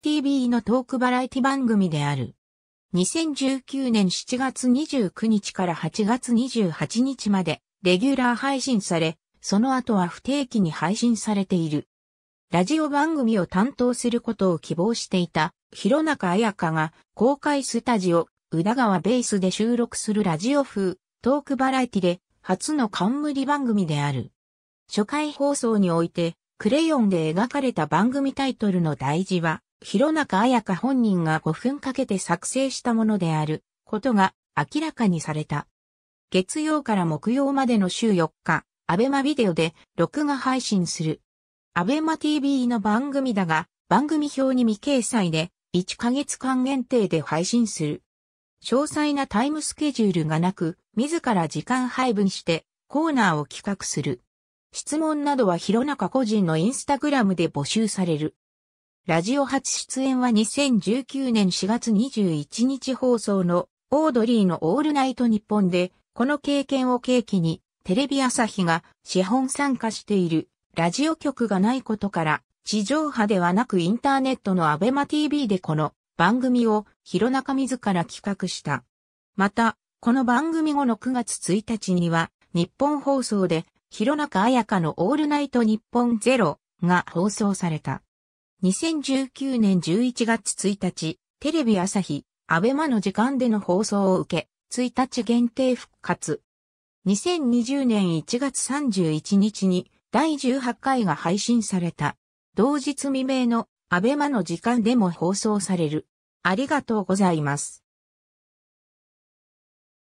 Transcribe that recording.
TV のトークバラエティ番組である。2019年7月29日から8月28日までレギュラー配信され、その後は不定期に配信されている。ラジオ番組を担当することを希望していた、広中彩香が公開スタジオ、宇田川ベースで収録するラジオ風、トークバラエティで初の冠番組である。初回放送において、クレヨンで描かれた番組タイトルの大事は、広中彩香本人が5分かけて作成したものであることが明らかにされた。月曜から木曜までの週4日、アベマビデオで録画配信する。アベマ TV の番組だが、番組表に未掲載で、1ヶ月間限定で配信する。詳細なタイムスケジュールがなく、自ら時間配分してコーナーを企画する。質問などは広中個人のインスタグラムで募集される。ラジオ初出演は2019年4月21日放送のオードリーのオールナイト日本で、この経験を契機に、テレビ朝日が資本参加しているラジオ局がないことから、地上波ではなくインターネットのアベマ TV でこの番組を広中自ら企画した。また、この番組後の9月1日には、日本放送で、広中彩香のオールナイト日本ゼロが放送された。2019年11月1日、テレビ朝日、アベマの時間での放送を受け、1日限定復活。2020年1月31日に第18回が配信された。同日未明のアベマの時間でも放送される。ありがとうございます。